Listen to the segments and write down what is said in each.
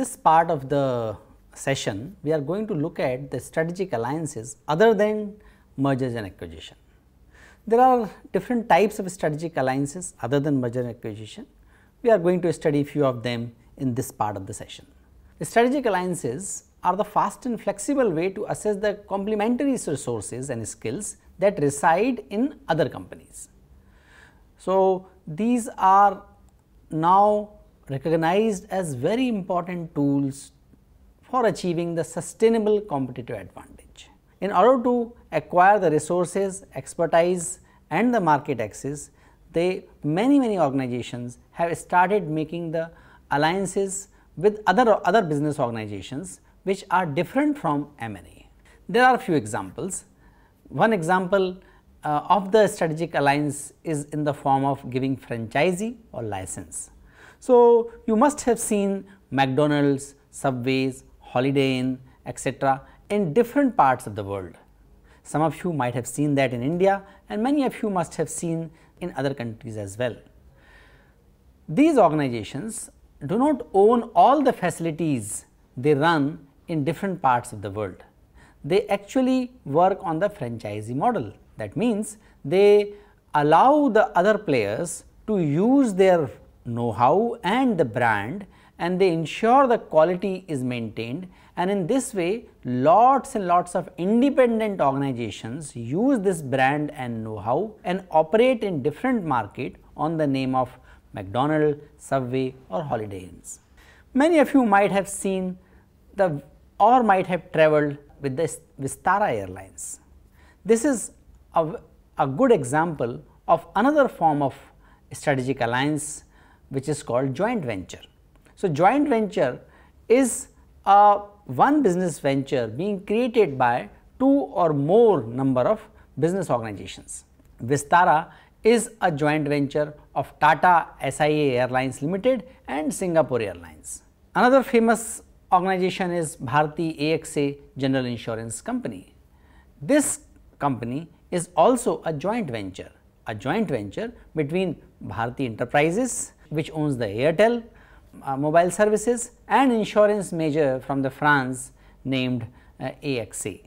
this part of the session, we are going to look at the strategic alliances other than mergers and acquisition. There are different types of strategic alliances other than merger and acquisition. We are going to study few of them in this part of the session. The strategic alliances are the fast and flexible way to assess the complementary resources and skills that reside in other companies. So, these are now recognized as very important tools for achieving the sustainable competitive advantage. In order to acquire the resources, expertise and the market access, they many many organizations have started making the alliances with other other business organizations which are different from M&A. There are a few examples. One example uh, of the strategic alliance is in the form of giving franchisee or license. So, you must have seen McDonald's, Subways, Holiday Inn, etc. in different parts of the world. Some of you might have seen that in India and many of you must have seen in other countries as well. These organizations do not own all the facilities they run in different parts of the world. They actually work on the franchisee model. That means, they allow the other players to use their know-how and the brand and they ensure the quality is maintained and in this way lots and lots of independent organizations use this brand and know-how and operate in different market on the name of McDonald's, Subway or Holiday Inns. Many of you might have seen the or might have traveled with the Vistara Airlines. This is a, a good example of another form of strategic alliance which is called joint venture. So, joint venture is a one business venture being created by two or more number of business organizations. Vistara is a joint venture of Tata SIA Airlines Limited and Singapore Airlines. Another famous organization is Bharti AXA General Insurance Company. This company is also a joint venture, a joint venture between Bharti Enterprises which owns the Airtel uh, mobile services and insurance major from the France named uh, AXA.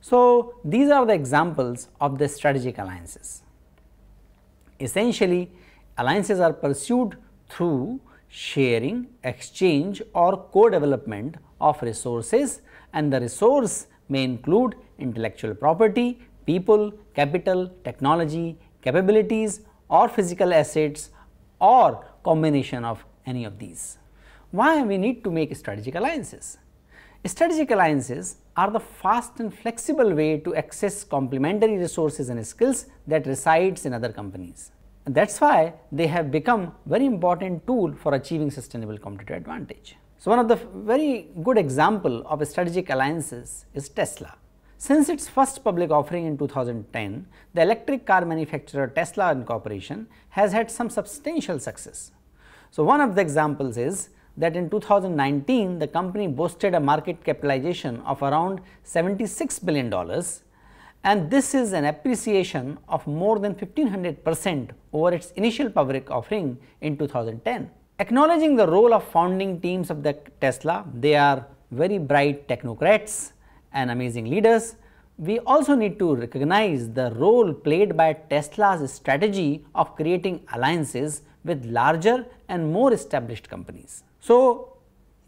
So, these are the examples of the strategic alliances. Essentially, alliances are pursued through sharing, exchange or co-development of resources and the resource may include intellectual property, people, capital, technology, capabilities or physical assets or combination of any of these. Why we need to make strategic alliances? Strategic alliances are the fast and flexible way to access complementary resources and skills that resides in other companies. that is why they have become very important tool for achieving sustainable competitive advantage. So, one of the very good example of strategic alliances is Tesla. Since its first public offering in 2010, the electric car manufacturer Tesla Corporation has had some substantial success. So, one of the examples is that in 2019, the company boasted a market capitalization of around $76 billion and this is an appreciation of more than 1500 percent over its initial public offering in 2010. Acknowledging the role of founding teams of the Tesla, they are very bright technocrats and amazing leaders, we also need to recognize the role played by Tesla's strategy of creating alliances with larger and more established companies. So,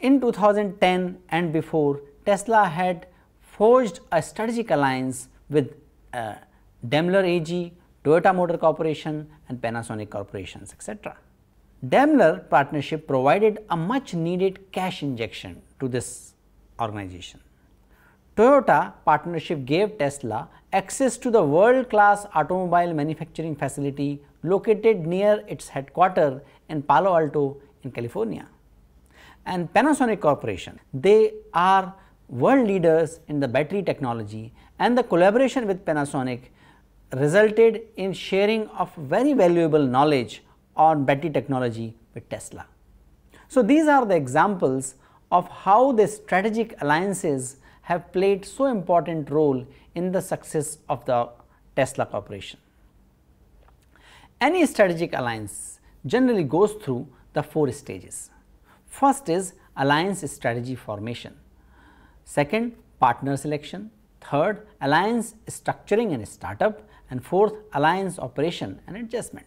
in 2010 and before, Tesla had forged a strategic alliance with uh, Daimler AG, Toyota Motor Corporation and Panasonic Corporations etc. Daimler partnership provided a much needed cash injection to this organization. Toyota partnership gave Tesla access to the world-class automobile manufacturing facility located near its headquarters in Palo Alto in California. And Panasonic Corporation, they are world leaders in the battery technology and the collaboration with Panasonic resulted in sharing of very valuable knowledge on battery technology with Tesla. So, these are the examples of how the strategic alliances have played so important role in the success of the Tesla Corporation. Any strategic alliance generally goes through the four stages. First is alliance strategy formation, second partner selection, third alliance structuring and startup and fourth alliance operation and adjustment.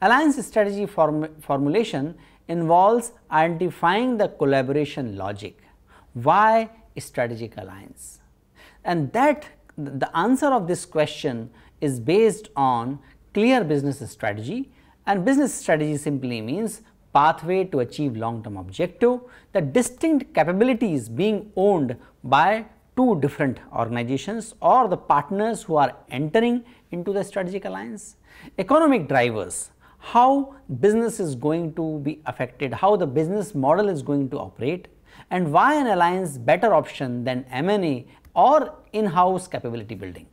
Alliance strategy form formulation involves identifying the collaboration logic, why strategic alliance. And that the answer of this question is based on clear business strategy and business strategy simply means pathway to achieve long term objective, the distinct capabilities being owned by two different organizations or the partners who are entering into the strategic alliance. Economic drivers, how business is going to be affected, how the business model is going to operate, and why an alliance better option than M&A or in-house capability building.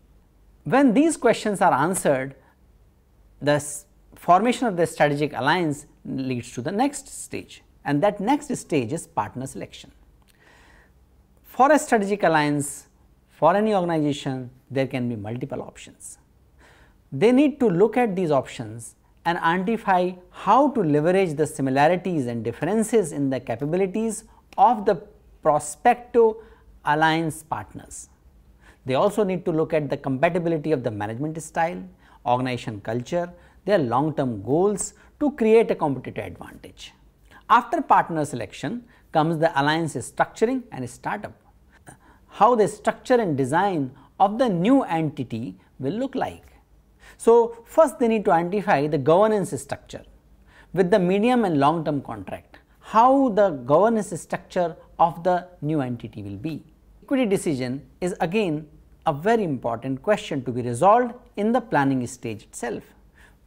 When these questions are answered, the formation of the strategic alliance leads to the next stage and that next stage is partner selection. For a strategic alliance, for any organization, there can be multiple options. They need to look at these options and identify how to leverage the similarities and differences in the capabilities of the prospective alliance partners. They also need to look at the compatibility of the management style, organization culture, their long term goals to create a competitive advantage. After partner selection comes the alliance structuring and startup. How the structure and design of the new entity will look like. So, first they need to identify the governance structure with the medium and long term contract how the governance structure of the new entity will be. Equity decision is again a very important question to be resolved in the planning stage itself.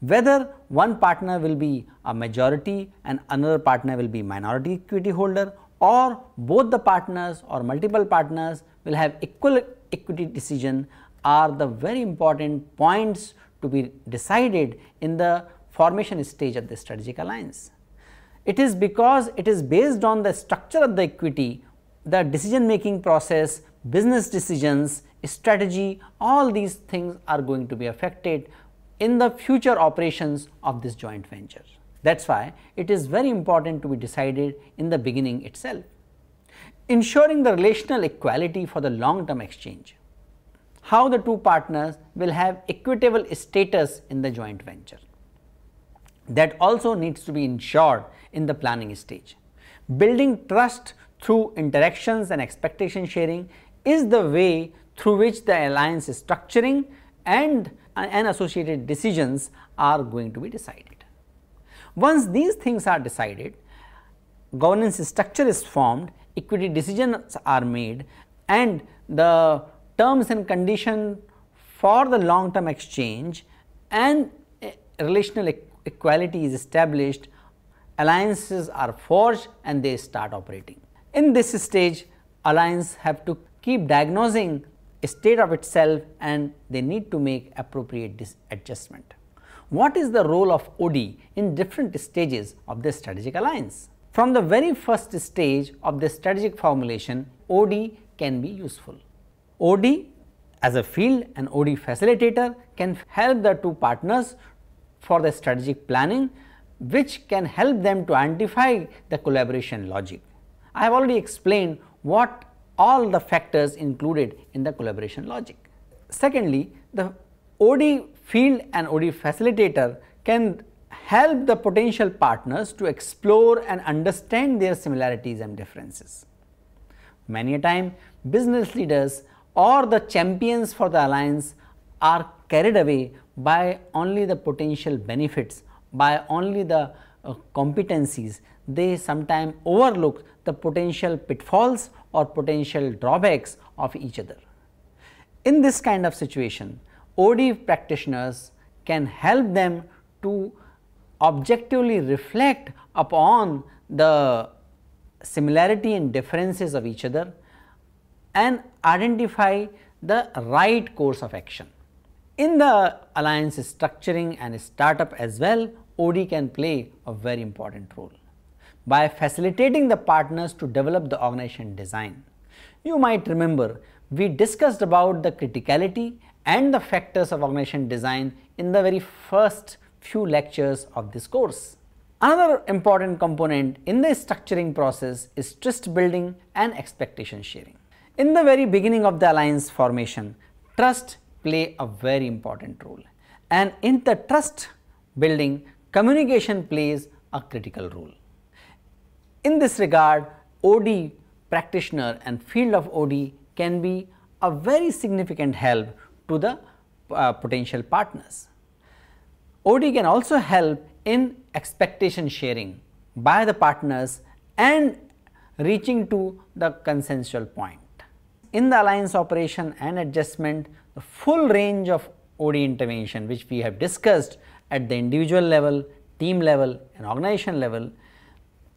Whether one partner will be a majority and another partner will be minority equity holder or both the partners or multiple partners will have equal equity decision are the very important points to be decided in the formation stage of the strategic alliance. It is because it is based on the structure of the equity, the decision making process, business decisions, strategy, all these things are going to be affected in the future operations of this joint venture. That is why it is very important to be decided in the beginning itself. Ensuring the relational equality for the long term exchange, how the two partners will have equitable status in the joint venture. That also needs to be ensured in the planning stage. Building trust through interactions and expectation sharing is the way through which the alliance structuring and, and associated decisions are going to be decided. Once these things are decided, governance structure is formed, equity decisions are made and the terms and conditions for the long term exchange and eh, relational equality is established alliances are forged and they start operating. In this stage, alliance have to keep diagnosing state of itself and they need to make appropriate adjustment. What is the role of OD in different stages of the strategic alliance? From the very first stage of the strategic formulation, OD can be useful. OD as a field and OD facilitator can help the two partners for the strategic planning which can help them to identify the collaboration logic. I have already explained what all the factors included in the collaboration logic. Secondly, the OD field and OD facilitator can help the potential partners to explore and understand their similarities and differences. Many a time business leaders or the champions for the alliance are carried away by only the potential benefits by only the uh, competencies, they sometimes overlook the potential pitfalls or potential drawbacks of each other. In this kind of situation, OD practitioners can help them to objectively reflect upon the similarity and differences of each other and identify the right course of action. In the alliance structuring and startup as well, OD can play a very important role. By facilitating the partners to develop the organization design, you might remember we discussed about the criticality and the factors of organization design in the very first few lectures of this course. Another important component in the structuring process is trust building and expectation sharing. In the very beginning of the alliance formation, trust play a very important role and in the trust building communication plays a critical role. In this regard, OD practitioner and field of OD can be a very significant help to the uh, potential partners. OD can also help in expectation sharing by the partners and reaching to the consensual point. In the alliance operation and adjustment, the full range of OD intervention which we have discussed at the individual level, team level and organization level.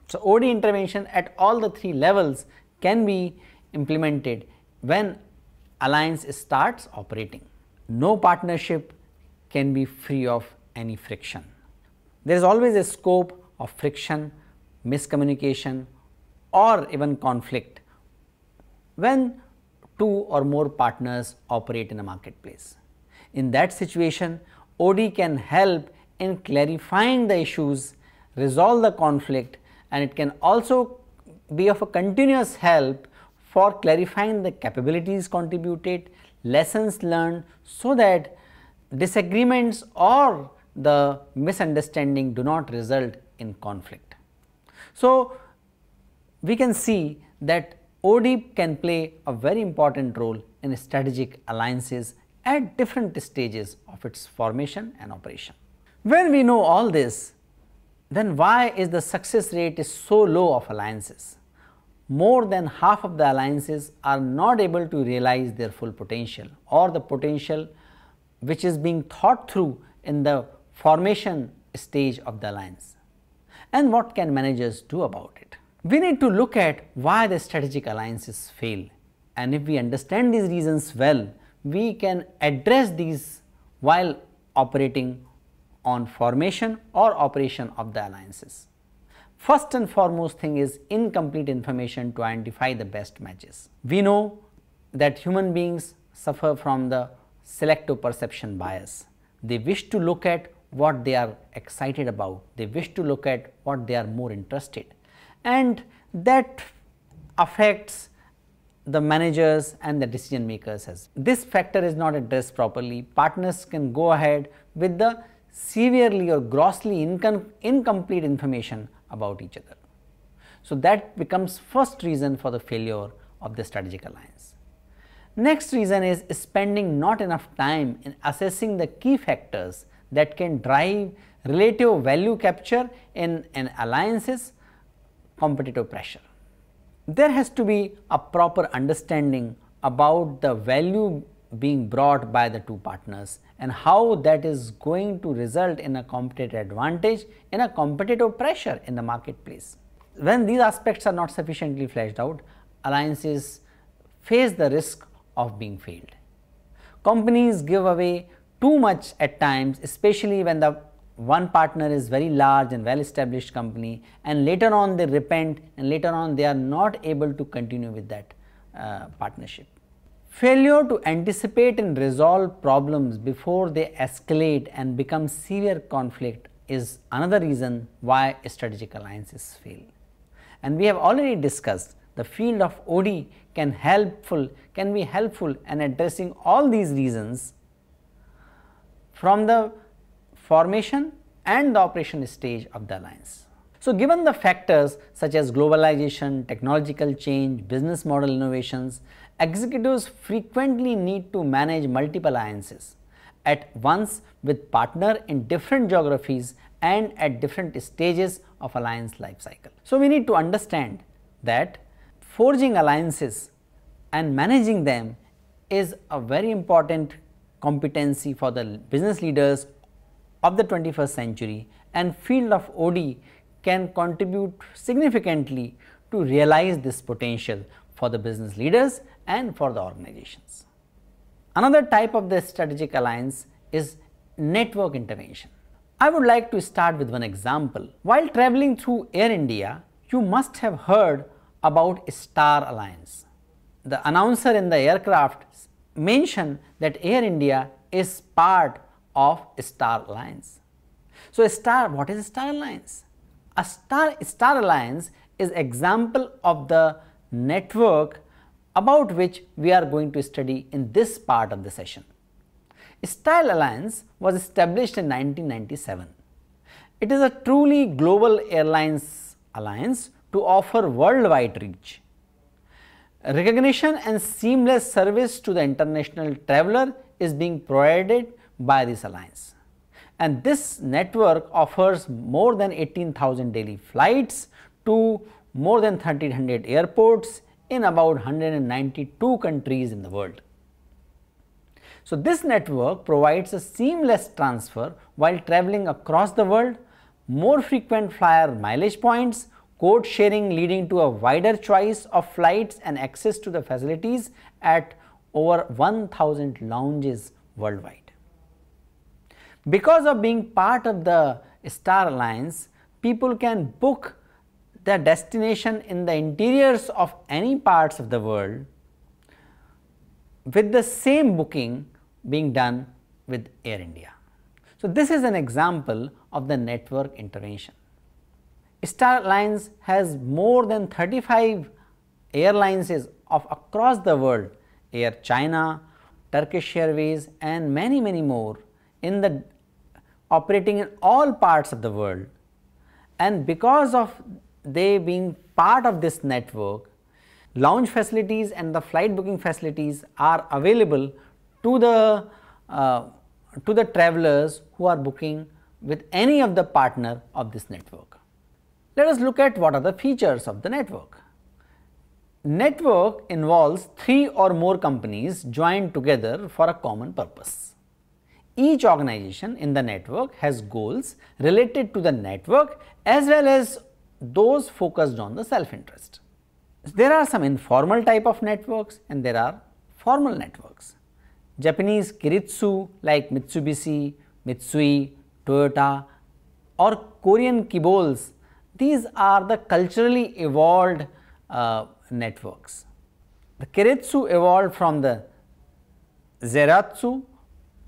So, OD intervention at all the three levels can be implemented when alliance starts operating. No partnership can be free of any friction. There is always a scope of friction, miscommunication or even conflict when two or more partners operate in a marketplace. In that situation, OD can help in clarifying the issues, resolve the conflict and it can also be of a continuous help for clarifying the capabilities contributed, lessons learned so that disagreements or the misunderstanding do not result in conflict. So, we can see that OD can play a very important role in strategic alliances at different stages of its formation and operation. When we know all this, then why is the success rate is so low of alliances? More than half of the alliances are not able to realize their full potential or the potential which is being thought through in the formation stage of the alliance. And what can managers do about it? We need to look at why the strategic alliances fail and if we understand these reasons well, we can address these while operating on formation or operation of the alliances. First and foremost thing is incomplete information to identify the best matches. We know that human beings suffer from the selective perception bias. They wish to look at what they are excited about, they wish to look at what they are more interested and that affects the managers and the decision makers as this factor is not addressed properly partners can go ahead with the severely or grossly incom incomplete information about each other so that becomes first reason for the failure of the strategic alliance next reason is spending not enough time in assessing the key factors that can drive relative value capture in an alliance's competitive pressure there has to be a proper understanding about the value being brought by the two partners and how that is going to result in a competitive advantage in a competitive pressure in the marketplace. When these aspects are not sufficiently fleshed out, alliances face the risk of being failed. Companies give away too much at times, especially when the one partner is very large and well established company and later on they repent and later on they are not able to continue with that uh, partnership. Failure to anticipate and resolve problems before they escalate and become severe conflict is another reason why strategic alliances fail. And we have already discussed the field of OD can helpful can be helpful in addressing all these reasons from the formation and the operation stage of the alliance. So, given the factors such as globalization, technological change, business model innovations, executives frequently need to manage multiple alliances at once with partner in different geographies and at different stages of alliance life cycle. So, we need to understand that forging alliances and managing them is a very important competency for the business leaders of the 21st century and field of OD can contribute significantly to realize this potential for the business leaders and for the organizations. Another type of the strategic alliance is network intervention. I would like to start with one example. While traveling through Air India, you must have heard about Star Alliance. The announcer in the aircraft mentioned that Air India is part of star alliance. So, a star, what is a star alliance? A star, star alliance is example of the network about which we are going to study in this part of the session. Star Alliance was established in 1997. It is a truly global airlines alliance to offer worldwide reach. Recognition and seamless service to the international traveler is being provided by this alliance. And this network offers more than 18,000 daily flights to more than 300 airports in about 192 countries in the world. So, this network provides a seamless transfer while traveling across the world, more frequent flyer mileage points, code sharing leading to a wider choice of flights and access to the facilities at over 1000 lounges worldwide. Because of being part of the Star Alliance, people can book their destination in the interiors of any parts of the world with the same booking being done with Air India. So, this is an example of the network intervention. Star Alliance has more than 35 airlines of across the world Air China, Turkish Airways and many many more in the operating in all parts of the world and because of they being part of this network, lounge facilities and the flight booking facilities are available to the uh, to the travelers who are booking with any of the partner of this network. Let us look at what are the features of the network. Network involves three or more companies joined together for a common purpose. Each organization in the network has goals related to the network as well as those focused on the self-interest. There are some informal type of networks and there are formal networks. Japanese kiritsu like Mitsubishi, Mitsui, Toyota or Korean kibols, these are the culturally evolved uh, networks. The kiritsu evolved from the zeratsu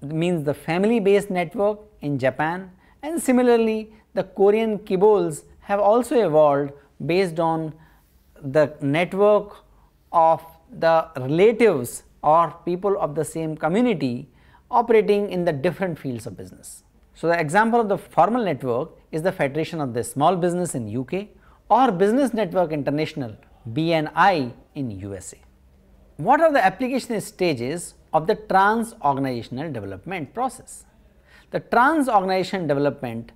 means the family based network in Japan and similarly the Korean kibols have also evolved based on the network of the relatives or people of the same community operating in the different fields of business. So, the example of the formal network is the Federation of the Small Business in UK or Business Network International BNI in USA. What are the application stages of the trans-organizational development process. The trans-organization development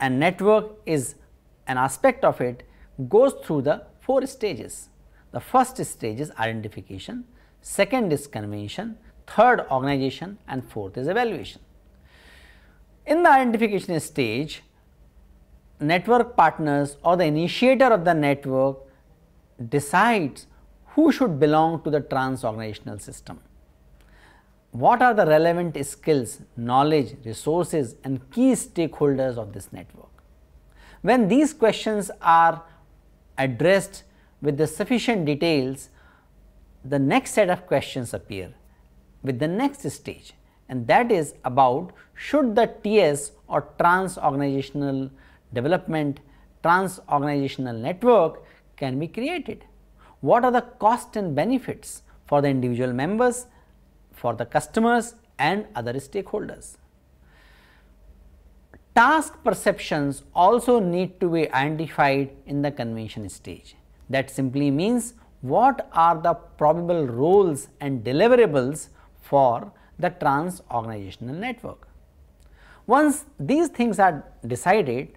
and network is an aspect of it goes through the four stages. The first stage is identification, second is convention, third organization and fourth is evaluation. In the identification stage, network partners or the initiator of the network decides who should belong to the trans-organizational system what are the relevant skills, knowledge, resources and key stakeholders of this network? When these questions are addressed with the sufficient details, the next set of questions appear with the next stage and that is about should the TS or trans-organizational development, trans-organizational network can be created? What are the costs and benefits for the individual members for the customers and other stakeholders. Task perceptions also need to be identified in the convention stage. That simply means what are the probable roles and deliverables for the trans organizational network. Once these things are decided,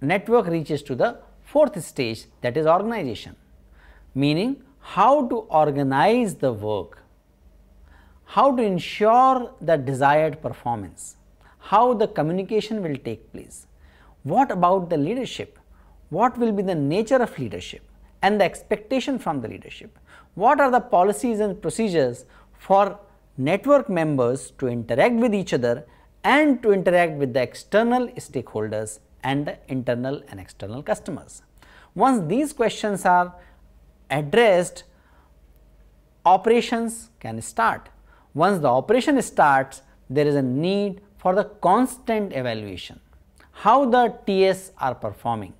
network reaches to the fourth stage that is organization, meaning how to organize the work how to ensure the desired performance, how the communication will take place, what about the leadership, what will be the nature of leadership and the expectation from the leadership, what are the policies and procedures for network members to interact with each other and to interact with the external stakeholders and the internal and external customers. Once these questions are addressed, operations can start. Once the operation starts, there is a need for the constant evaluation. How the TS are performing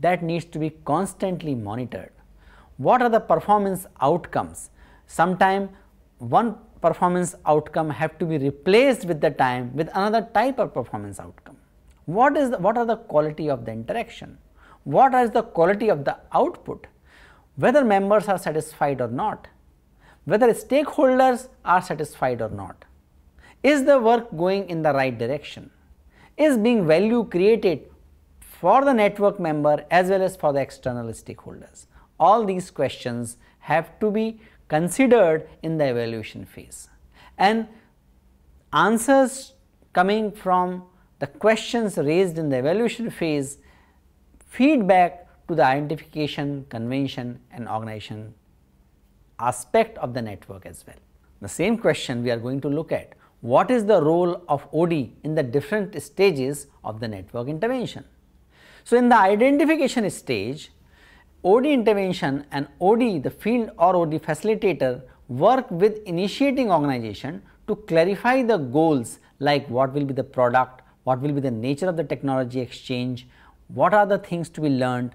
that needs to be constantly monitored. What are the performance outcomes? Sometime one performance outcome have to be replaced with the time with another type of performance outcome. What is the, what are the quality of the interaction? What is the quality of the output? Whether members are satisfied or not? whether stakeholders are satisfied or not. Is the work going in the right direction? Is being value created for the network member as well as for the external stakeholders? All these questions have to be considered in the evaluation phase and answers coming from the questions raised in the evaluation phase feedback to the identification, convention and organization aspect of the network as well. The same question we are going to look at what is the role of OD in the different stages of the network intervention. So, in the identification stage, OD intervention and OD the field or OD facilitator work with initiating organization to clarify the goals like what will be the product, what will be the nature of the technology exchange, what are the things to be learned,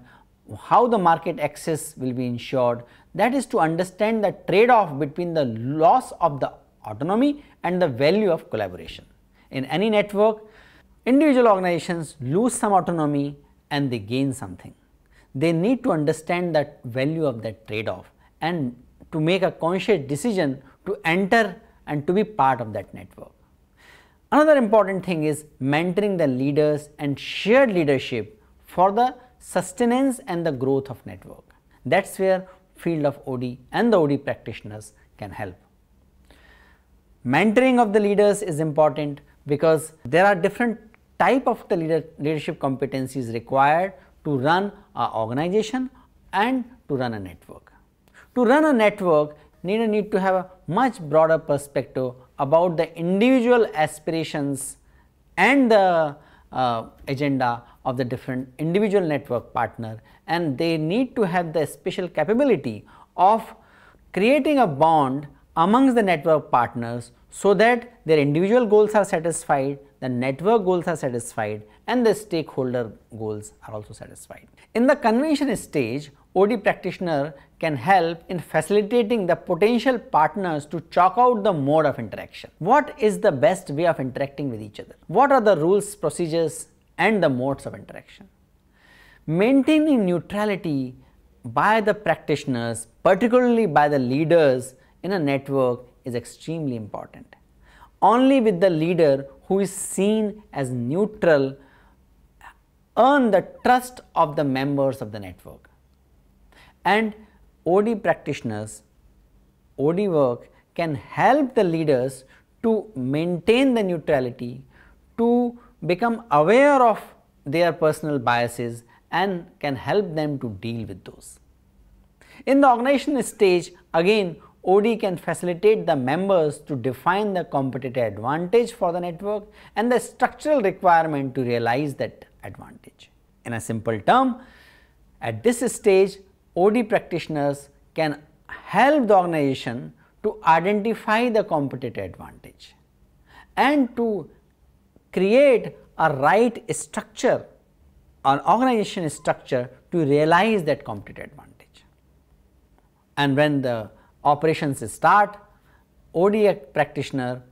how the market access will be ensured, that is to understand the trade-off between the loss of the autonomy and the value of collaboration. In any network, individual organizations lose some autonomy and they gain something. They need to understand that value of that trade-off and to make a conscious decision to enter and to be part of that network. Another important thing is mentoring the leaders and shared leadership for the sustenance and the growth of network. That is where field of OD and the OD practitioners can help. Mentoring of the leaders is important because there are different type of the leader, leadership competencies required to run an organization and to run a network. To run a network, leader need to have a much broader perspective about the individual aspirations and the uh, agenda of the different individual network partner and they need to have the special capability of creating a bond amongst the network partners so that their individual goals are satisfied, the network goals are satisfied and the stakeholder goals are also satisfied. In the convention stage, OD practitioner can help in facilitating the potential partners to chalk out the mode of interaction. What is the best way of interacting with each other? What are the rules, procedures, and the modes of interaction. Maintaining neutrality by the practitioners, particularly by the leaders in a network is extremely important. Only with the leader who is seen as neutral earn the trust of the members of the network. And OD practitioners, OD work can help the leaders to maintain the neutrality, to become aware of their personal biases and can help them to deal with those. In the organization stage, again OD can facilitate the members to define the competitive advantage for the network and the structural requirement to realize that advantage. In a simple term, at this stage, OD practitioners can help the organization to identify the competitive advantage and to create a right structure, an organization structure to realize that competitive advantage. And when the operations start, ODA practitioner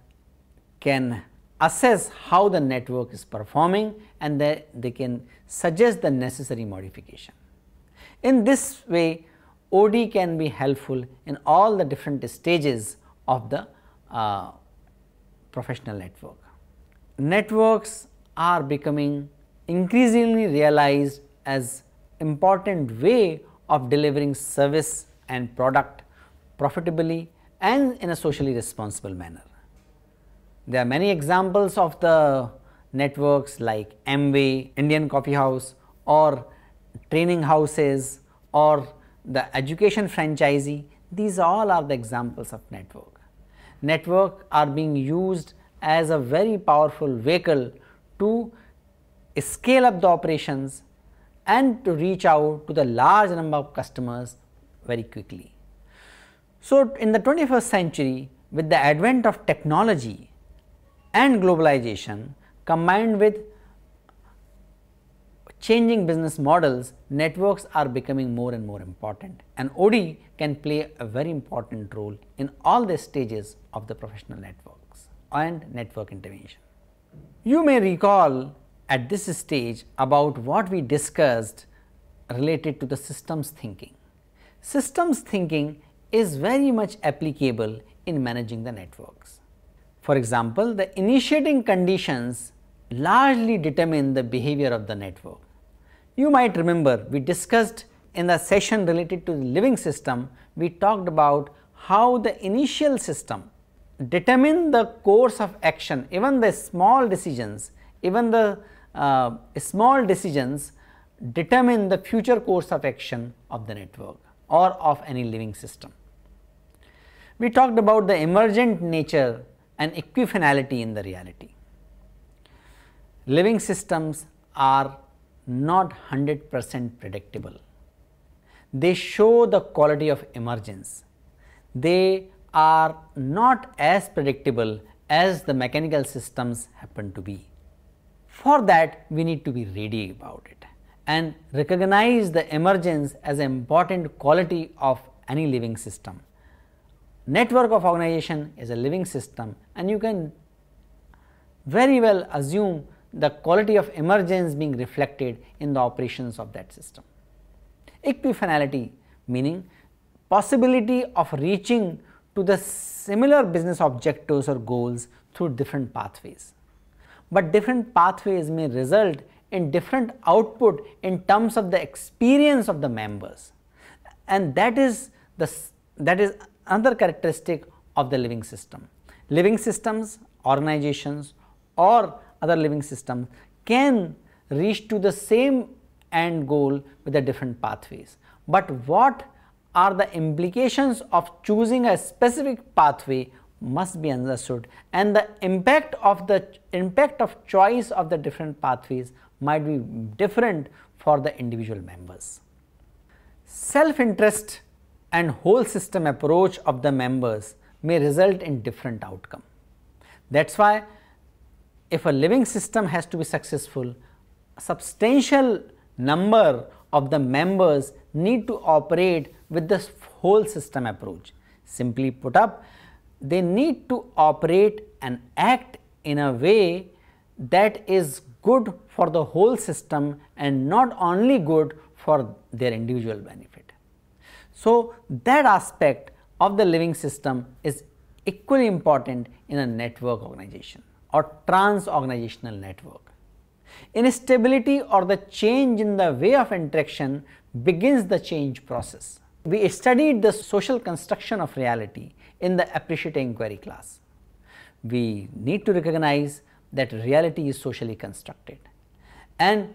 can assess how the network is performing and they, they can suggest the necessary modification. In this way, OD can be helpful in all the different stages of the uh, professional network networks are becoming increasingly realized as important way of delivering service and product profitably and in a socially responsible manner. There are many examples of the networks like Amway, Indian Coffee House or training houses or the education franchisee, these all are the examples of network. Network are being used as a very powerful vehicle to scale up the operations and to reach out to the large number of customers very quickly. So, in the 21st century with the advent of technology and globalization combined with changing business models, networks are becoming more and more important and OD can play a very important role in all the stages of the professional network and network intervention. You may recall at this stage about what we discussed related to the systems thinking. Systems thinking is very much applicable in managing the networks. For example, the initiating conditions largely determine the behavior of the network. You might remember we discussed in the session related to the living system, we talked about how the initial system determine the course of action even the small decisions even the uh, small decisions determine the future course of action of the network or of any living system. We talked about the emergent nature and equifinality in the reality. Living systems are not 100 percent predictable. They show the quality of emergence. They are not as predictable as the mechanical systems happen to be. For that, we need to be ready about it and recognize the emergence as an important quality of any living system. Network of organization is a living system and you can very well assume the quality of emergence being reflected in the operations of that system. Equifinality meaning possibility of reaching to the similar business objectives or goals through different pathways. But different pathways may result in different output in terms of the experience of the members and that is the that is another characteristic of the living system. Living systems, organizations or other living systems can reach to the same end goal with the different pathways. But what are the implications of choosing a specific pathway must be understood and the impact of the impact of choice of the different pathways might be different for the individual members. Self-interest and whole system approach of the members may result in different outcome. That is why if a living system has to be successful, a substantial number of the members need to operate with this whole system approach. Simply put up, they need to operate and act in a way that is good for the whole system and not only good for their individual benefit. So, that aspect of the living system is equally important in a network organization or trans-organizational network. Instability or the change in the way of interaction begins the change process. We studied the social construction of reality in the appreciating inquiry class. We need to recognize that reality is socially constructed and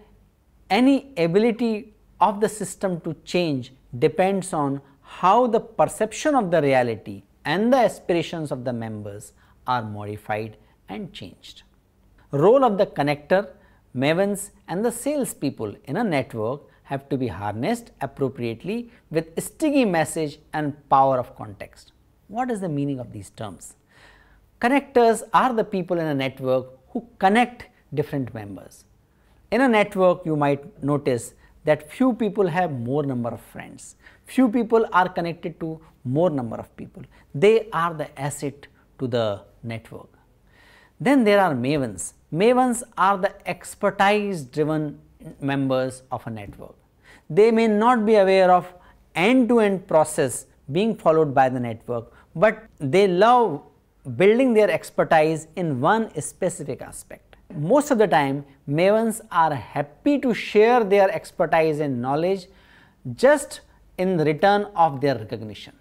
any ability of the system to change depends on how the perception of the reality and the aspirations of the members are modified and changed. Role of the connector, mavens and the salespeople in a network have to be harnessed appropriately with sticky message and power of context. What is the meaning of these terms? Connectors are the people in a network who connect different members. In a network, you might notice that few people have more number of friends. Few people are connected to more number of people. They are the asset to the network. Then there are mavens. Mavens are the expertise driven members of a network. They may not be aware of end to end process being followed by the network, but they love building their expertise in one specific aspect. Most of the time, mavens are happy to share their expertise and knowledge just in return of their recognition.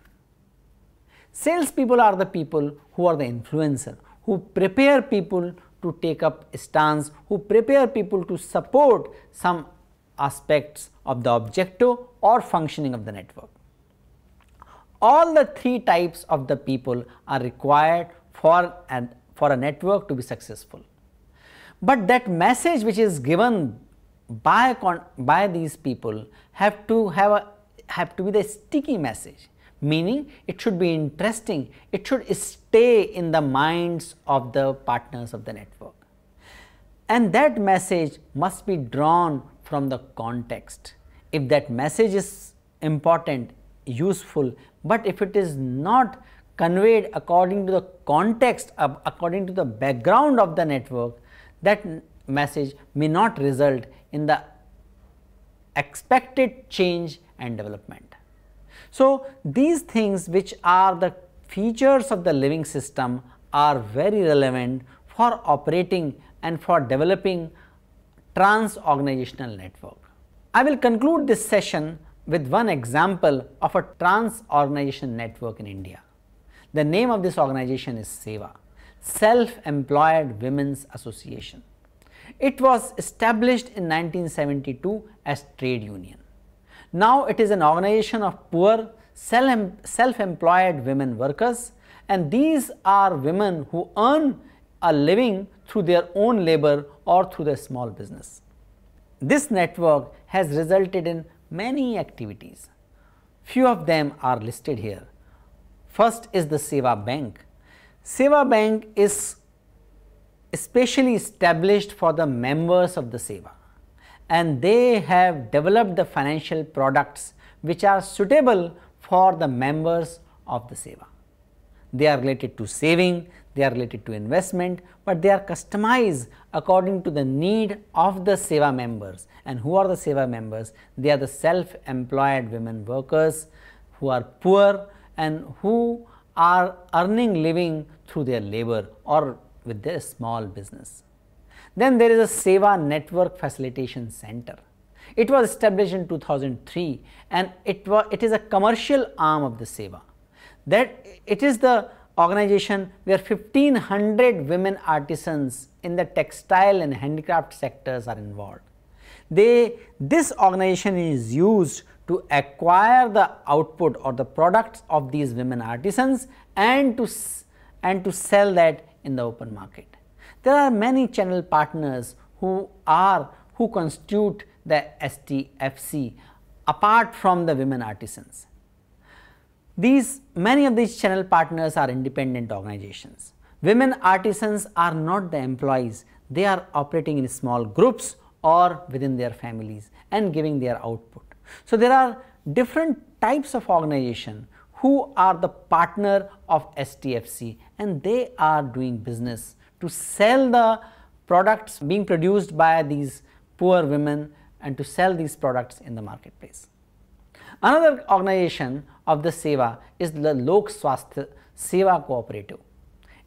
Salespeople are the people who are the influencer, who prepare people to take up stance, who prepare people to support some aspects of the objective or functioning of the network. All the three types of the people are required for, an, for a network to be successful. But that message which is given by, by these people have to have a have to be the sticky message meaning it should be interesting, it should stay in the minds of the partners of the network. And that message must be drawn from the context. If that message is important, useful, but if it is not conveyed according to the context, of, according to the background of the network, that message may not result in the expected change and development. So, these things which are the features of the living system are very relevant for operating and for developing trans-organizational network. I will conclude this session with one example of a trans-organization network in India. The name of this organization is SEVA, Self-Employed Women's Association. It was established in 1972 as trade union. Now it is an organization of poor self-employed women workers and these are women who earn a living through their own labor or through their small business. This network has resulted in many activities. Few of them are listed here. First is the Seva Bank. Seva Bank is especially established for the members of the Seva and they have developed the financial products which are suitable for the members of the seva. They are related to saving, they are related to investment, but they are customized according to the need of the seva members. And who are the seva members? They are the self-employed women workers who are poor and who are earning living through their labor or with their small business. Then there is a Seva Network Facilitation Center. It was established in 2003 and it, was, it is a commercial arm of the Seva. That it is the organization where 1500 women artisans in the textile and handicraft sectors are involved. They, this organization is used to acquire the output or the products of these women artisans and to, and to sell that in the open market. There are many channel partners who are who constitute the STFC apart from the women artisans. These many of these channel partners are independent organizations. Women artisans are not the employees, they are operating in small groups or within their families and giving their output. So, there are different types of organization who are the partner of STFC and they are doing business to sell the products being produced by these poor women and to sell these products in the marketplace. Another organization of the Seva is the Lok Swasth Seva Cooperative.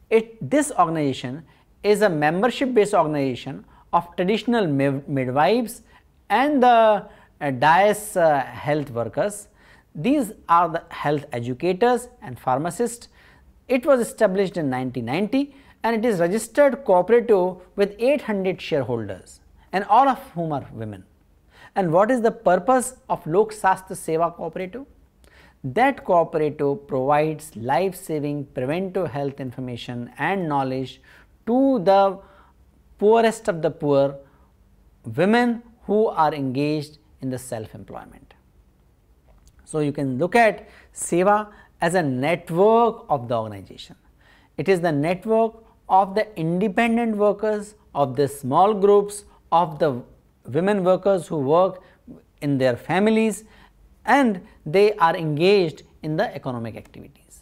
It, this organization is a membership based organization of traditional midwives and the uh, DIAS uh, health workers. These are the health educators and pharmacists. It was established in 1990 and it is registered cooperative with 800 shareholders and all of whom are women. And what is the purpose of Lok Sastra Seva Cooperative? That cooperative provides life-saving preventive health information and knowledge to the poorest of the poor, women who are engaged in the self-employment. So, you can look at Seva as a network of the organization. It is the network of the independent workers, of the small groups, of the women workers who work in their families and they are engaged in the economic activities.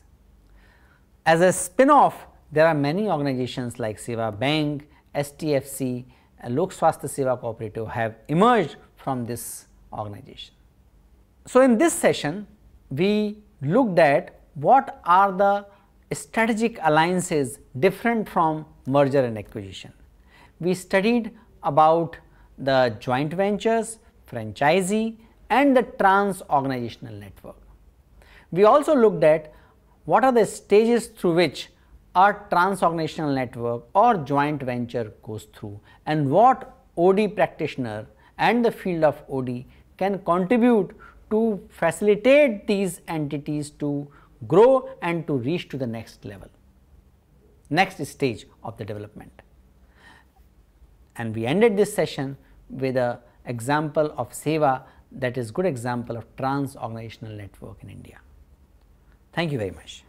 As a spin-off, there are many organizations like Seva Bank, STFC, Lok Swasthya Seva Cooperative have emerged from this organization. So, in this session, we looked at what are the strategic alliances different from merger and acquisition. We studied about the joint ventures, franchisee and the trans-organizational network. We also looked at what are the stages through which our trans-organizational network or joint venture goes through and what OD practitioner and the field of OD can contribute to facilitate these entities to grow and to reach to the next level, next stage of the development. And we ended this session with a example of SEVA that is good example of trans-organizational network in India. Thank you very much.